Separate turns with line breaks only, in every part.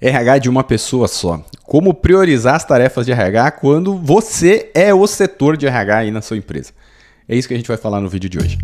RH de uma pessoa só. Como priorizar as tarefas de RH quando você é o setor de RH aí na sua empresa. É isso que a gente vai falar no vídeo de hoje.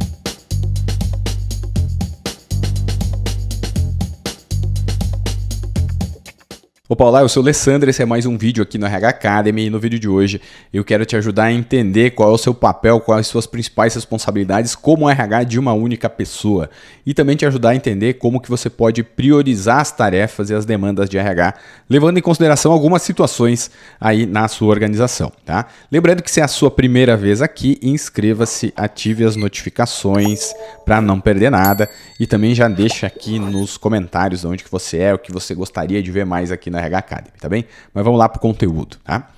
Opa Paula, eu sou o Alessandro, esse é mais um vídeo aqui no RH Academy e no vídeo de hoje eu quero te ajudar a entender qual é o seu papel, quais suas principais responsabilidades como RH de uma única pessoa e também te ajudar a entender como que você pode priorizar as tarefas e as demandas de RH, levando em consideração algumas situações aí na sua organização, tá? Lembrando que se é a sua primeira vez aqui, inscreva-se, ative as notificações para não perder nada e também já deixa aqui nos comentários onde que você é, o que você gostaria de ver mais aqui na RH Academy, tá bem? Mas vamos lá pro conteúdo, tá?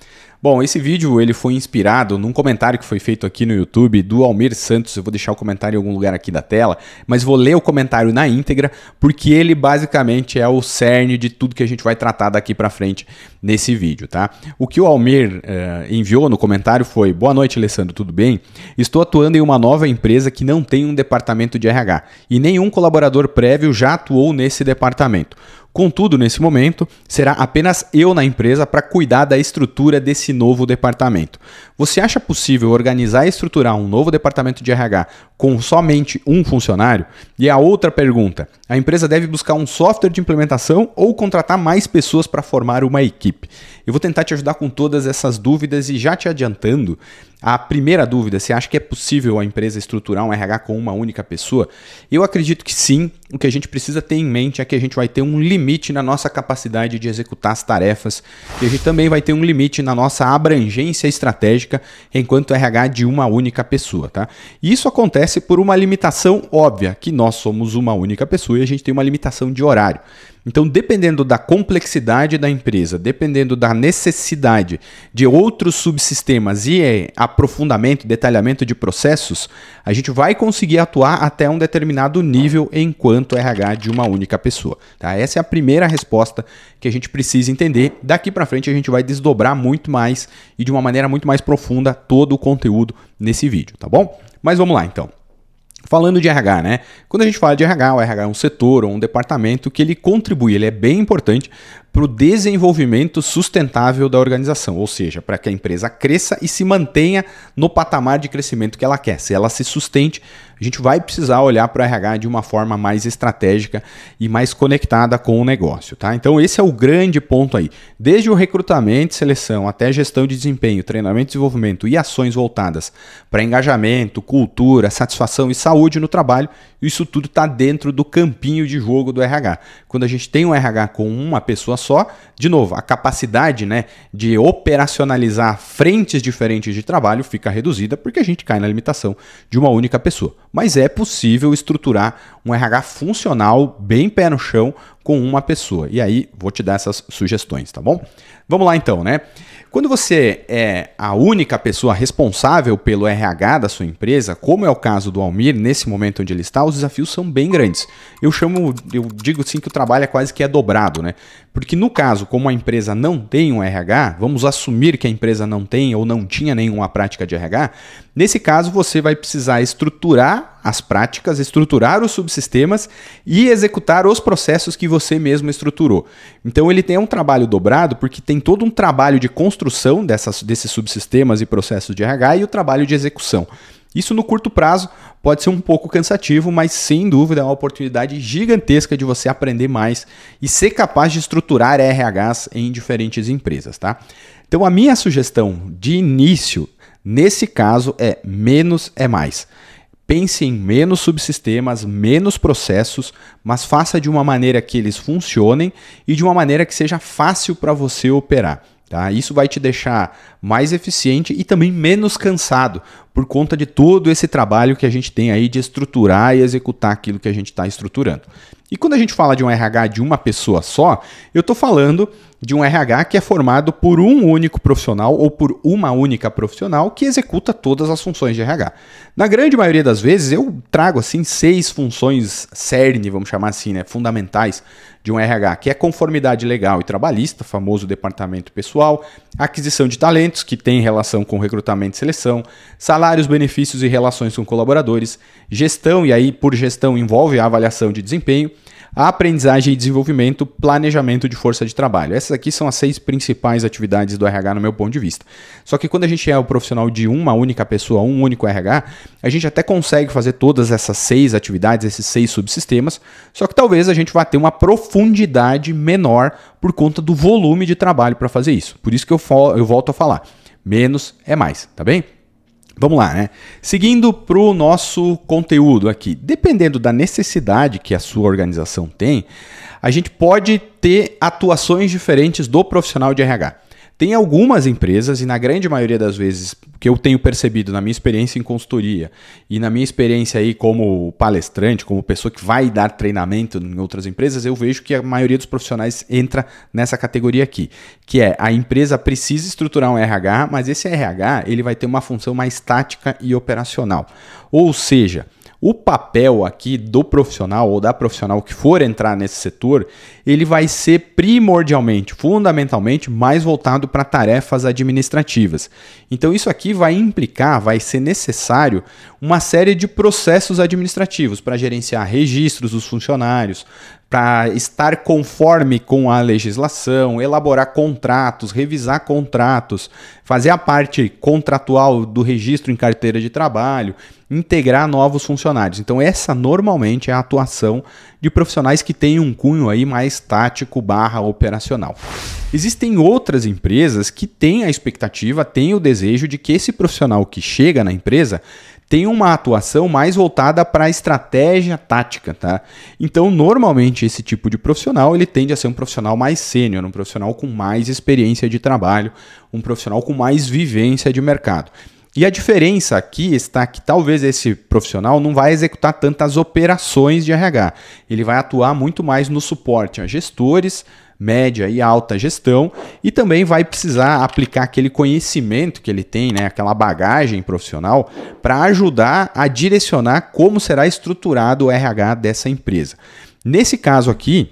Bom, esse vídeo ele foi inspirado num comentário que foi feito aqui no YouTube do Almir Santos. Eu vou deixar o comentário em algum lugar aqui da tela, mas vou ler o comentário na íntegra porque ele basicamente é o cerne de tudo que a gente vai tratar daqui para frente nesse vídeo, tá? O que o Almir eh, enviou no comentário foi: Boa noite, Alessandro, tudo bem? Estou atuando em uma nova empresa que não tem um departamento de RH e nenhum colaborador prévio já atuou nesse departamento. Contudo, nesse momento, será apenas eu na empresa para cuidar da estrutura desse novo departamento. Você acha possível organizar e estruturar um novo departamento de RH com somente um funcionário? E a outra pergunta: a empresa deve buscar um software de implementação ou contratar mais pessoas para formar uma equipe? Eu vou tentar te ajudar com todas essas dúvidas e já te adiantando, a primeira dúvida, se acha que é possível a empresa estruturar um RH com uma única pessoa? Eu acredito que sim. O que a gente precisa ter em mente é que a gente vai ter um limite na nossa capacidade de executar as tarefas e a gente também vai ter um limite na nossa abrangência estratégica enquanto RH de uma única pessoa, tá? E isso acontece por uma limitação óbvia, que nós somos uma única pessoa e a gente tem uma limitação de horário. Então, dependendo da complexidade da empresa, dependendo da necessidade de outros subsistemas e é, aprofundamento, detalhamento de processos, a gente vai conseguir atuar até um determinado nível enquanto RH de uma única pessoa. Tá? Essa é a primeira resposta que a gente precisa entender. Daqui para frente, a gente vai desdobrar muito mais e de uma maneira muito mais profunda todo o conteúdo nesse vídeo, tá bom? Mas vamos lá então. Falando de RH, né? Quando a gente fala de RH, o RH é um setor ou um departamento que ele contribui, ele é bem importante para o desenvolvimento sustentável da organização, ou seja, para que a empresa cresça e se mantenha no patamar de crescimento que ela quer. Se ela se sustente, a gente vai precisar olhar para o RH de uma forma mais estratégica e mais conectada com o negócio, tá? Então esse é o grande ponto aí. Desde o recrutamento, seleção, até gestão de desempenho, treinamento, desenvolvimento e ações voltadas para engajamento, cultura, satisfação e saúde no trabalho, isso tudo está dentro do campinho de jogo do RH. Quando a gente tem um RH com uma pessoa só, de novo, a capacidade né, de operacionalizar frentes diferentes de trabalho fica reduzida porque a gente cai na limitação de uma única pessoa. Mas é possível estruturar um RH funcional bem pé no chão com uma pessoa. E aí vou te dar essas sugestões, tá bom? Vamos lá então, né? Quando você é a única pessoa responsável pelo RH da sua empresa, como é o caso do Almir nesse momento onde ele está, os desafios são bem grandes. Eu chamo, eu digo sim que o trabalho é quase que é dobrado, né? Porque no caso, como a empresa não tem um RH, vamos assumir que a empresa não tem ou não tinha nenhuma prática de RH, nesse caso você vai precisar estruturar as práticas, estruturar os subsistemas e executar os processos que você mesmo estruturou. Então ele tem um trabalho dobrado porque tem todo um trabalho de construção dessas, desses subsistemas e processos de RH e o trabalho de execução. Isso no curto prazo pode ser um pouco cansativo, mas sem dúvida é uma oportunidade gigantesca de você aprender mais e ser capaz de estruturar RHs em diferentes empresas, tá? Então a minha sugestão de início nesse caso é menos é mais. Pense em menos subsistemas, menos processos, mas faça de uma maneira que eles funcionem e de uma maneira que seja fácil para você operar. Tá? Isso vai te deixar mais eficiente e também menos cansado por conta de todo esse trabalho que a gente tem aí de estruturar e executar aquilo que a gente está estruturando. E quando a gente fala de um RH de uma pessoa só, eu estou falando de um RH que é formado por um único profissional ou por uma única profissional que executa todas as funções de RH. Na grande maioria das vezes, eu trago assim seis funções cerne, vamos chamar assim, né, fundamentais de um RH, que é conformidade legal e trabalhista, famoso departamento pessoal, aquisição de talentos, que tem relação com recrutamento e seleção, salários, benefícios e relações com colaboradores, gestão, e aí por gestão envolve a avaliação de desempenho, aprendizagem e desenvolvimento, planejamento de força de trabalho. Essas aqui são as seis principais atividades do RH no meu ponto de vista. Só que quando a gente é o profissional de uma única pessoa, um único RH, a gente até consegue fazer todas essas seis atividades, esses seis subsistemas, só que talvez a gente vá ter uma profundidade menor por conta do volume de trabalho para fazer isso. Por isso que eu, eu volto a falar, menos é mais, tá bem? Vamos lá, né? Seguindo para o nosso conteúdo aqui, dependendo da necessidade que a sua organização tem, a gente pode ter atuações diferentes do profissional de RH. Tem algumas empresas, e na grande maioria das vezes, que eu tenho percebido na minha experiência em consultoria e na minha experiência aí como palestrante, como pessoa que vai dar treinamento em outras empresas, eu vejo que a maioria dos profissionais entra nessa categoria aqui, que é a empresa precisa estruturar um RH, mas esse RH ele vai ter uma função mais tática e operacional. Ou seja, o papel aqui do profissional ou da profissional que for entrar nesse setor, ele vai ser primordialmente, fundamentalmente, mais voltado para tarefas administrativas. Então, isso aqui vai implicar, vai ser necessário uma série de processos administrativos para gerenciar registros dos funcionários, para estar conforme com a legislação, elaborar contratos, revisar contratos, fazer a parte contratual do registro em carteira de trabalho, integrar novos funcionários. Então essa normalmente é a atuação de profissionais que têm um cunho aí mais tático barra operacional. Existem outras empresas que têm a expectativa, têm o desejo de que esse profissional que chega na empresa tem uma atuação mais voltada para estratégia tática, tá? Então, normalmente esse tipo de profissional, ele tende a ser um profissional mais sênior, um profissional com mais experiência de trabalho, um profissional com mais vivência de mercado. E a diferença aqui está que talvez esse profissional não vai executar tantas operações de RH. Ele vai atuar muito mais no suporte a gestores, média e alta gestão e também vai precisar aplicar aquele conhecimento que ele tem, né, aquela bagagem profissional para ajudar a direcionar como será estruturado o RH dessa empresa. Nesse caso aqui,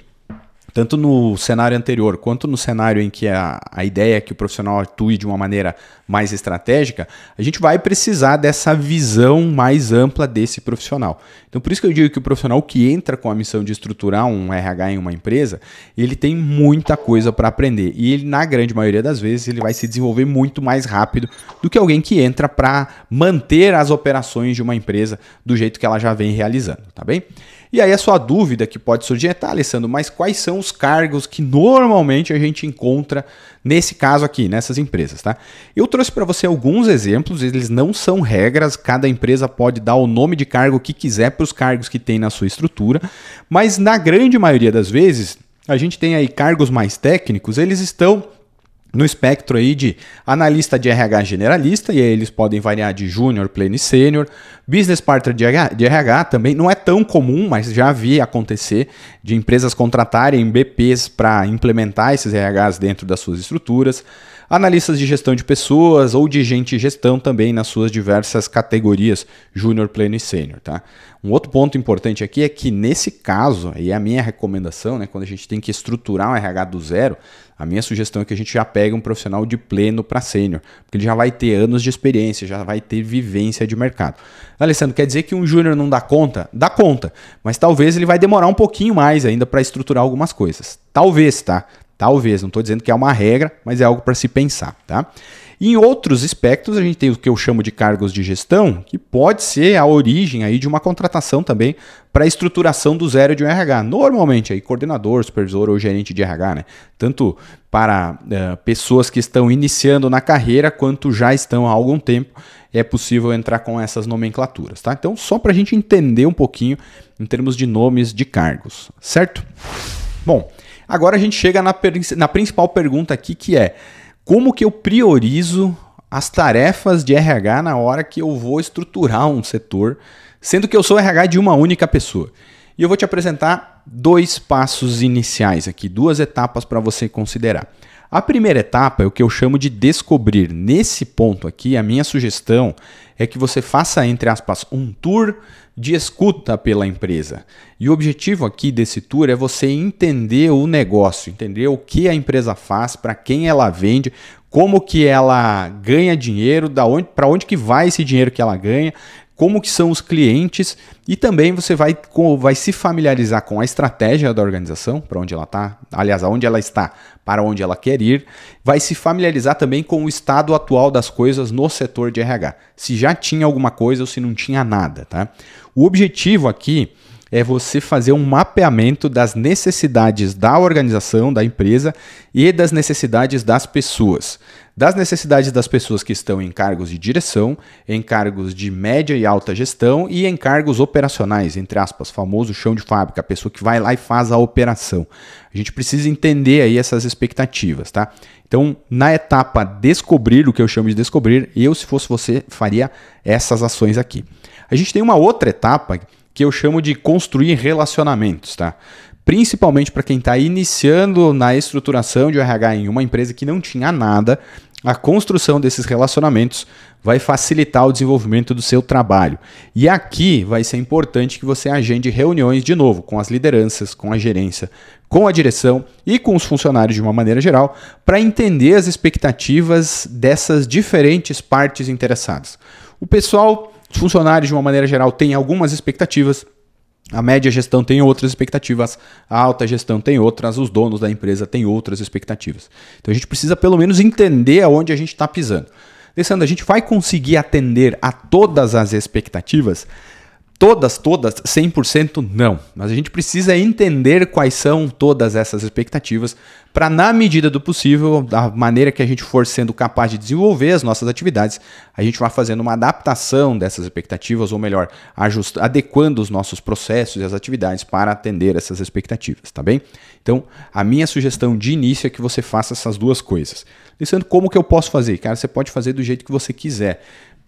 tanto no cenário anterior quanto no cenário em que a, a ideia é que o profissional atue de uma maneira mais estratégica, a gente vai precisar dessa visão mais ampla desse profissional. Então, por isso que eu digo que o profissional que entra com a missão de estruturar um RH em uma empresa, ele tem muita coisa para aprender. E ele, na grande maioria das vezes, ele vai se desenvolver muito mais rápido do que alguém que entra para manter as operações de uma empresa do jeito que ela já vem realizando, tá bem? E aí a sua dúvida que pode surgir é, tá, Alessandro, mas quais são os cargos que normalmente a gente encontra nesse caso aqui, nessas empresas, tá? Eu trouxe para você alguns exemplos, eles não são regras, cada empresa pode dar o nome de cargo que quiser para os cargos que tem na sua estrutura, mas na grande maioria das vezes, a gente tem aí cargos mais técnicos, eles estão no espectro aí de analista de RH generalista, e aí eles podem variar de júnior, pleno e sênior, business partner de RH, de RH, também, não é tão comum, mas já vi acontecer de empresas contratarem BPs para implementar esses RHs dentro das suas estruturas, analistas de gestão de pessoas ou de gente gestão também nas suas diversas categorias, júnior, pleno e sênior, tá? Um outro ponto importante aqui é que nesse caso, e é a minha recomendação, né, quando a gente tem que estruturar um RH do zero, a minha sugestão é que a gente já pegue um profissional de pleno para sênior, porque ele já vai ter anos de experiência, já vai ter vivência de mercado. Alessandro, quer dizer que um júnior não dá conta? Dá conta, mas talvez ele vai demorar um pouquinho mais ainda para estruturar algumas coisas. Talvez, tá? Talvez, não estou dizendo que é uma regra, mas é algo para se pensar, tá? Em outros aspectos, a gente tem o que eu chamo de cargos de gestão, que pode ser a origem aí de uma contratação também para a estruturação do zero de um RH. Normalmente aí coordenador, supervisor ou gerente de RH, né? Tanto para eh, pessoas que estão iniciando na carreira quanto já estão há algum tempo, é possível entrar com essas nomenclaturas, tá? Então, só para a gente entender um pouquinho em termos de nomes de cargos, certo? Bom, agora a gente chega na, na principal pergunta aqui que é como que eu priorizo as tarefas de RH na hora que eu vou estruturar um setor, sendo que eu sou RH de uma única pessoa? E eu vou te apresentar dois passos iniciais aqui, duas etapas para você considerar. A primeira etapa é o que eu chamo de descobrir. Nesse ponto aqui, a minha sugestão é que você faça, entre aspas, um tour de escuta pela empresa. E o objetivo aqui desse tour é você entender o negócio, entender o que a empresa faz, para quem ela vende, como que ela ganha dinheiro, da onde, para onde que vai esse dinheiro que ela ganha, como que são os clientes e também você vai, vai se familiarizar com a estratégia da organização, para onde ela está, aliás, aonde ela está, para onde ela quer ir, vai se familiarizar também com o estado atual das coisas no setor de RH, se já tinha alguma coisa ou se não tinha nada. Tá? O objetivo aqui é você fazer um mapeamento das necessidades da organização, da empresa e das necessidades das pessoas. Das necessidades das pessoas que estão em cargos de direção, em cargos de média e alta gestão e em cargos operacionais, entre aspas, famoso chão de fábrica, a pessoa que vai lá e faz a operação. A gente precisa entender aí essas expectativas, tá? Então, na etapa descobrir, o que eu chamo de descobrir, eu, se fosse você, faria essas ações aqui. A gente tem uma outra etapa que eu chamo de construir relacionamentos, tá? Principalmente para quem está iniciando na estruturação de RH em uma empresa que não tinha nada, a construção desses relacionamentos vai facilitar o desenvolvimento do seu trabalho. E aqui vai ser importante que você agende reuniões de novo com as lideranças, com a gerência, com a direção e com os funcionários de uma maneira geral, para entender as expectativas dessas diferentes partes interessadas. O pessoal os funcionários, de uma maneira geral, têm algumas expectativas. A média gestão tem outras expectativas, a alta gestão tem outras, os donos da empresa têm outras expectativas. Então a gente precisa pelo menos entender aonde a gente está pisando. Alessandro, a gente vai conseguir atender a todas as expectativas? todas, todas, 100% não. Mas a gente precisa entender quais são todas essas expectativas para, na medida do possível, da maneira que a gente for sendo capaz de desenvolver as nossas atividades, a gente vai fazendo uma adaptação dessas expectativas, ou melhor, ajust... adequando os nossos processos e as atividades para atender essas expectativas, tá bem? Então, a minha sugestão de início é que você faça essas duas coisas. Pensando como que eu posso fazer? Cara, você pode fazer do jeito que você quiser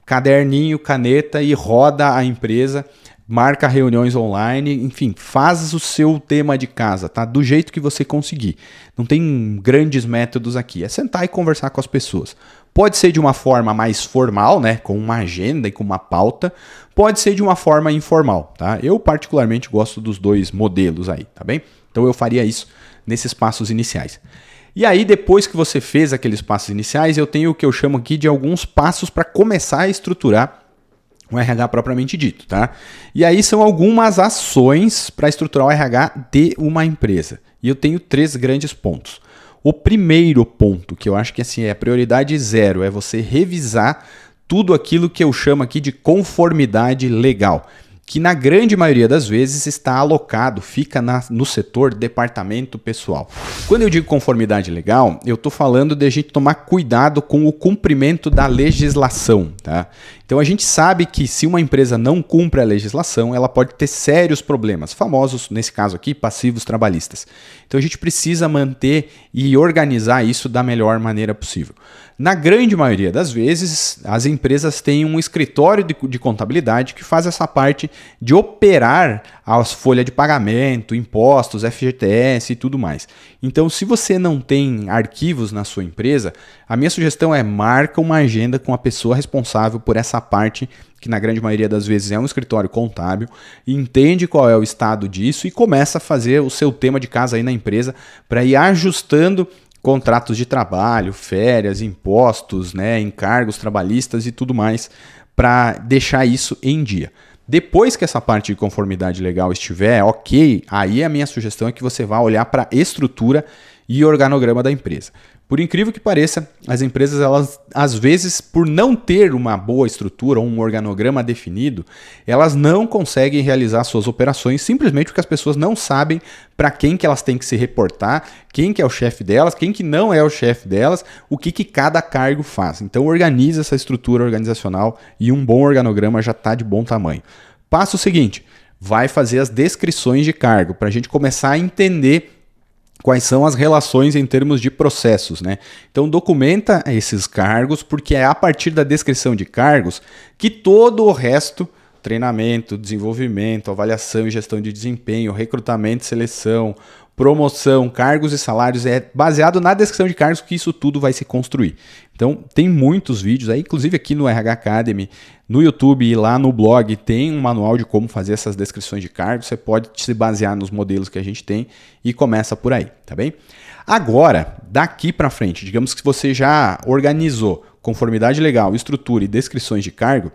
caderninho, caneta e roda a empresa, marca reuniões online, enfim, faz o seu tema de casa, tá? Do jeito que você conseguir. Não tem grandes métodos aqui, é sentar e conversar com as pessoas. Pode ser de uma forma mais formal, né, com uma agenda e com uma pauta, pode ser de uma forma informal, tá? Eu particularmente gosto dos dois modelos aí, tá bem? Então eu faria isso nesses passos iniciais. E aí, depois que você fez aqueles passos iniciais, eu tenho o que eu chamo aqui de alguns passos para começar a estruturar o RH propriamente dito, tá? E aí são algumas ações para estruturar o RH de uma empresa. E eu tenho três grandes pontos. O primeiro ponto, que eu acho que assim é a prioridade zero, é você revisar tudo aquilo que eu chamo aqui de conformidade legal que na grande maioria das vezes está alocado, fica na, no setor departamento pessoal. Quando eu digo conformidade legal, eu estou falando de a gente tomar cuidado com o cumprimento da legislação. Tá? Então a gente sabe que se uma empresa não cumpre a legislação, ela pode ter sérios problemas, famosos, nesse caso aqui, passivos trabalhistas. Então a gente precisa manter e organizar isso da melhor maneira possível. Na grande maioria das vezes, as empresas têm um escritório de, de contabilidade que faz essa parte de operar as folhas de pagamento, impostos, FGTS e tudo mais. Então, se você não tem arquivos na sua empresa, a minha sugestão é marca uma agenda com a pessoa responsável por essa parte, que na grande maioria das vezes é um escritório contábil, entende qual é o estado disso e começa a fazer o seu tema de casa aí na empresa para ir ajustando contratos de trabalho, férias, impostos, né, encargos trabalhistas e tudo mais para deixar isso em dia. Depois que essa parte de conformidade legal estiver ok, aí a minha sugestão é que você vá olhar para a estrutura e organograma da empresa. Por incrível que pareça, as empresas, elas, às vezes, por não ter uma boa estrutura ou um organograma definido, elas não conseguem realizar suas operações simplesmente porque as pessoas não sabem para quem que elas têm que se reportar, quem que é o chefe delas, quem que não é o chefe delas, o que, que cada cargo faz. Então organiza essa estrutura organizacional e um bom organograma já está de bom tamanho. Passo o seguinte, vai fazer as descrições de cargo para a gente começar a entender quais são as relações em termos de processos, né? Então documenta esses cargos porque é a partir da descrição de cargos que todo o resto treinamento, desenvolvimento, avaliação e gestão de desempenho, recrutamento, seleção, promoção, cargos e salários, é baseado na descrição de cargos que isso tudo vai se construir. Então, tem muitos vídeos aí, inclusive aqui no RH Academy, no YouTube e lá no blog tem um manual de como fazer essas descrições de cargos. Você pode se basear nos modelos que a gente tem e começa por aí, tá bem? Agora, daqui para frente, digamos que você já organizou conformidade legal, estrutura e descrições de cargo,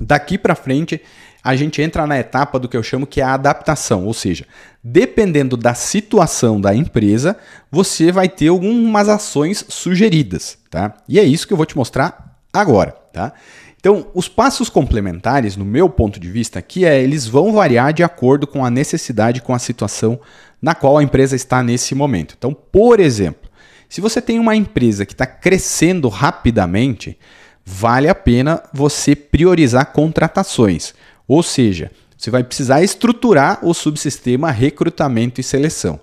daqui para frente a gente entra na etapa do que eu chamo que é a adaptação, ou seja, dependendo da situação da empresa, você vai ter algumas ações sugeridas, tá? E é isso que eu vou te mostrar agora, tá? Então, os passos complementares, no meu ponto de vista, aqui é eles vão variar de acordo com a necessidade, com a situação na qual a empresa está nesse momento. Então, por exemplo, se você tem uma empresa que está crescendo rapidamente, vale a pena você priorizar contratações. Ou seja, você vai precisar estruturar o subsistema recrutamento e seleção.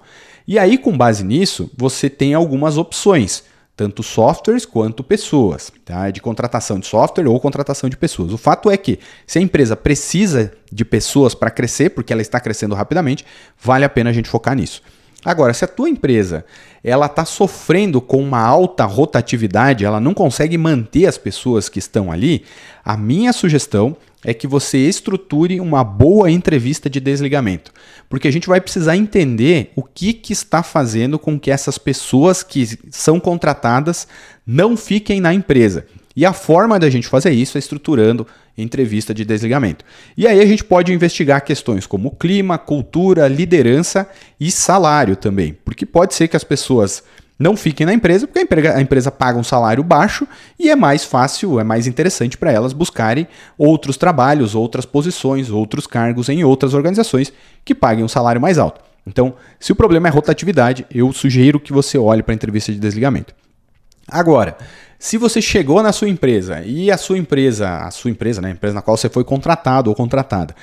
E aí, com base nisso, você tem algumas opções, tanto softwares quanto pessoas, tá? É de contratação de software ou contratação de pessoas. O fato é que, se a empresa precisa de pessoas para crescer, porque ela está crescendo rapidamente, vale a pena a gente focar nisso. Agora, se a tua empresa ela está sofrendo com uma alta rotatividade, ela não consegue manter as pessoas que estão ali, a minha sugestão é que você estruture uma boa entrevista de desligamento, porque a gente vai precisar entender o que, que está fazendo com que essas pessoas que são contratadas não fiquem na empresa. E a forma da gente fazer isso é estruturando entrevista de desligamento. E aí a gente pode investigar questões como clima, cultura, liderança e salário também, porque pode ser que as pessoas não fiquem na empresa, porque a empresa, a empresa paga um salário baixo e é mais fácil, é mais interessante para elas buscarem outros trabalhos, outras posições, outros cargos em outras organizações que paguem um salário mais alto. Então, se o problema é rotatividade, eu sugiro que você olhe para a entrevista de desligamento. Agora, se você chegou na sua empresa e a sua empresa, a sua empresa, né, a empresa na qual você foi contratado ou contratada,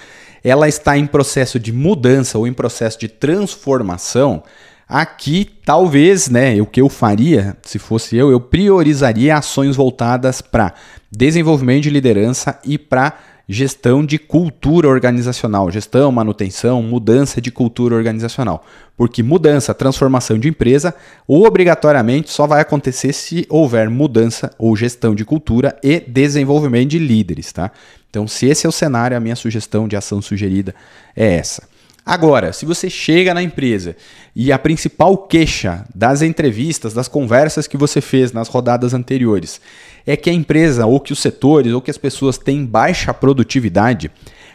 ela está em processo de mudança ou em processo de transformação, Aqui, talvez, né, o que eu faria, se fosse eu, eu priorizaria ações voltadas para desenvolvimento de liderança e para gestão de cultura organizacional, gestão, manutenção, mudança de cultura organizacional. Porque mudança, transformação de empresa, obrigatoriamente só vai acontecer se houver mudança ou gestão de cultura e desenvolvimento de líderes, tá? Então, se esse é o cenário, a minha sugestão de ação sugerida é essa. Agora, se você chega na empresa e a principal queixa das entrevistas, das conversas que você fez nas rodadas anteriores, é que a empresa ou que os setores ou que as pessoas têm baixa produtividade,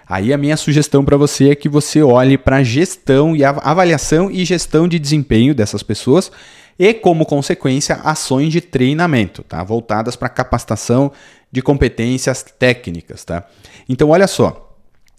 aí a minha sugestão para você é que você olhe para a gestão e avaliação e gestão de desempenho dessas pessoas e como consequência ações de treinamento, tá? Voltadas para capacitação de competências técnicas, tá? Então olha só,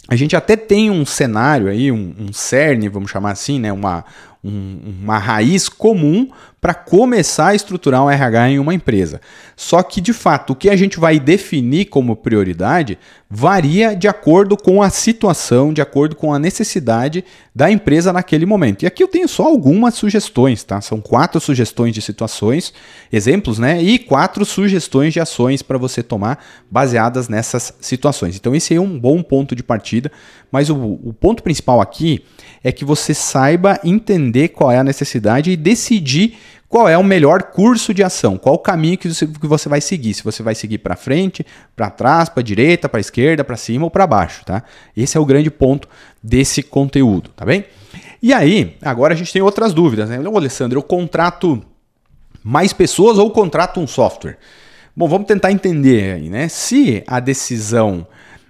a gente até tem um cenário aí, um, um cerne, vamos chamar assim, né? uma, um, uma raiz comum para começar a estruturar um RH em uma empresa. Só que, de fato, o que a gente vai definir como prioridade varia de acordo com a situação, de acordo com a necessidade da empresa naquele momento. E aqui eu tenho só algumas sugestões, tá? São quatro sugestões de situações, exemplos, né? E quatro sugestões de ações para você tomar baseadas nessas situações. Então esse é um bom ponto de partida, mas o, o ponto principal aqui é que você saiba entender qual é a necessidade e decidir qual é o melhor curso de ação, qual o caminho que você, que você vai seguir, se você vai seguir para frente, para trás, para direita, para esquerda, para cima ou para baixo, tá? Esse é o grande ponto desse conteúdo, tá bem? E aí, agora a gente tem outras dúvidas, né? Ô, Alessandro, eu contrato mais pessoas ou contrato um software? Bom, vamos tentar entender aí, né? Se a decisão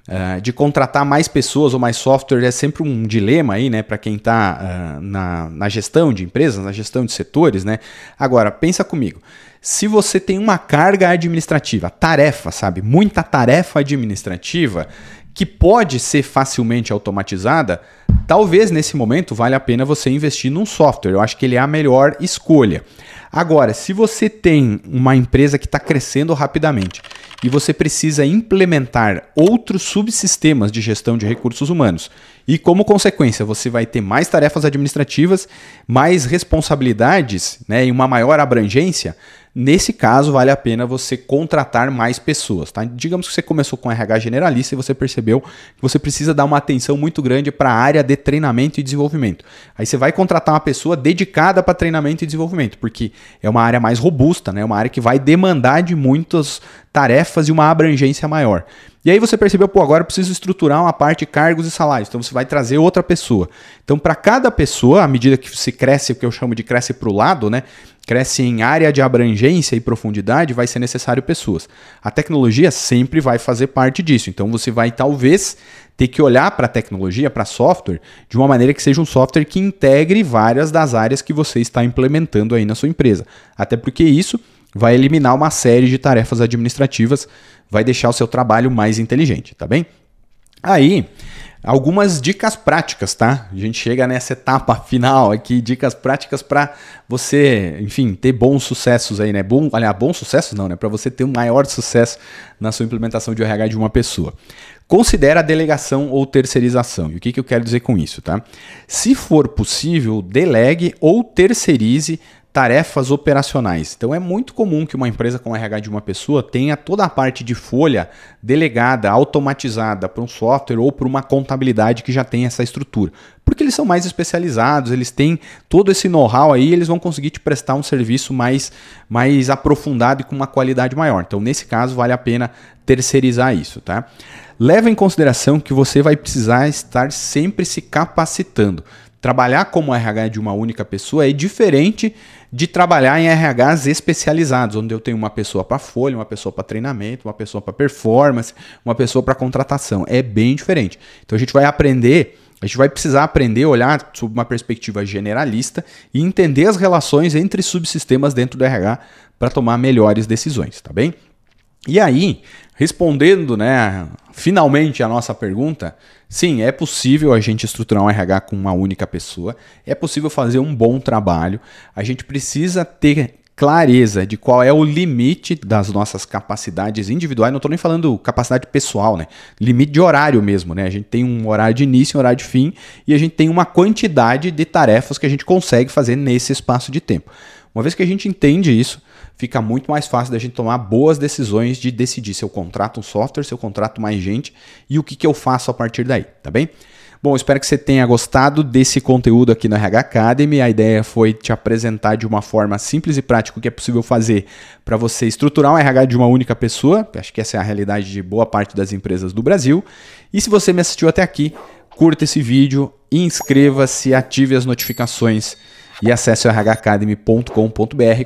Uh, de contratar mais pessoas ou mais software é sempre um dilema aí, né, para quem está uh, ah, na, na gestão de empresas, na gestão de setores, né? Agora, pensa comigo. Se você tem uma carga administrativa, tarefa, sabe? Muita tarefa administrativa que pode ser facilmente automatizada, talvez nesse momento valha a pena você investir num software. Eu acho que ele é a melhor escolha. Agora, se você tem uma empresa que está crescendo rapidamente e você precisa implementar outros subsistemas de gestão de recursos humanos, e como consequência, você vai ter mais tarefas administrativas, mais responsabilidades né, e uma maior abrangência. Nesse caso, vale a pena você contratar mais pessoas. Tá? Digamos que você começou com RH generalista e você percebeu que você precisa dar uma atenção muito grande para a área de treinamento e desenvolvimento. Aí você vai contratar uma pessoa dedicada para treinamento e desenvolvimento, porque é uma área mais robusta, né? É uma área que vai demandar de muitas tarefas e uma abrangência maior. E aí você percebeu, pô, agora eu preciso estruturar uma parte cargos e salários. Então você vai trazer outra pessoa. Então, para cada pessoa, à medida que se cresce, o que eu chamo de cresce para o lado, né? Cresce em área de abrangência e profundidade, vai ser necessário pessoas. A tecnologia sempre vai fazer parte disso. Então você vai talvez ter que olhar para a tecnologia, para software, de uma maneira que seja um software que integre várias das áreas que você está implementando aí na sua empresa. Até porque isso vai eliminar uma série de tarefas administrativas, vai deixar o seu trabalho mais inteligente, tá bem? Aí, algumas dicas práticas, tá? A gente chega nessa etapa final aqui, dicas práticas para você, enfim, ter bons sucessos aí, né? Bom, aliás, bons sucessos não, né? Para você ter um maior sucesso na sua implementação de RH de uma pessoa. Considera a delegação ou terceirização. E o que, que eu quero dizer com isso, tá? Se for possível, delegue ou terceirize tarefas operacionais. Então é muito comum que uma empresa com RH de uma pessoa tenha toda a parte de folha delegada, automatizada para um software ou para uma contabilidade que já tem essa estrutura. Porque eles são mais especializados, eles têm todo esse know-how aí, eles vão conseguir te prestar um serviço mais, mais aprofundado e com uma qualidade maior. Então, nesse caso, vale a pena terceirizar isso, tá? Leva em consideração que você vai precisar estar sempre se capacitando. Trabalhar como RH de uma única pessoa é diferente de trabalhar em RHs especializados, onde eu tenho uma pessoa para folha, uma pessoa para treinamento, uma pessoa para performance, uma pessoa para contratação. É bem diferente. Então a gente vai aprender, a gente vai precisar aprender olhar sob uma perspectiva generalista e entender as relações entre subsistemas dentro do RH para tomar melhores decisões, tá bem? E aí, respondendo né, finalmente a nossa pergunta, sim, é possível a gente estruturar um RH com uma única pessoa, é possível fazer um bom trabalho, a gente precisa ter clareza de qual é o limite das nossas capacidades individuais, não estou nem falando capacidade pessoal, né? Limite de horário mesmo, né? A gente tem um horário de início, um horário de fim e a gente tem uma quantidade de tarefas que a gente consegue fazer nesse espaço de tempo. Uma vez que a gente entende isso, fica muito mais fácil da gente tomar boas decisões de decidir se eu contrato um software, se eu contrato mais gente e o que, que eu faço a partir daí, tá bem? Bom, espero que você tenha gostado desse conteúdo aqui no RH Academy. A ideia foi te apresentar de uma forma simples e prática o que é possível fazer para você estruturar um RH de uma única pessoa. Acho que essa é a realidade de boa parte das empresas do Brasil. E se você me assistiu até aqui, curta esse vídeo, inscreva-se, ative as notificações e acesse o rhacademy.com.br,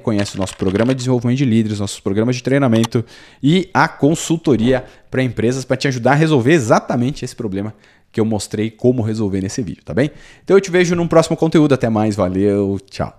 conhece o nosso programa de desenvolvimento de líderes, nossos programas de treinamento e a consultoria para empresas para te ajudar a resolver exatamente esse problema que eu mostrei como resolver nesse vídeo, tá bem? Então eu te vejo num próximo conteúdo, até mais, valeu, tchau.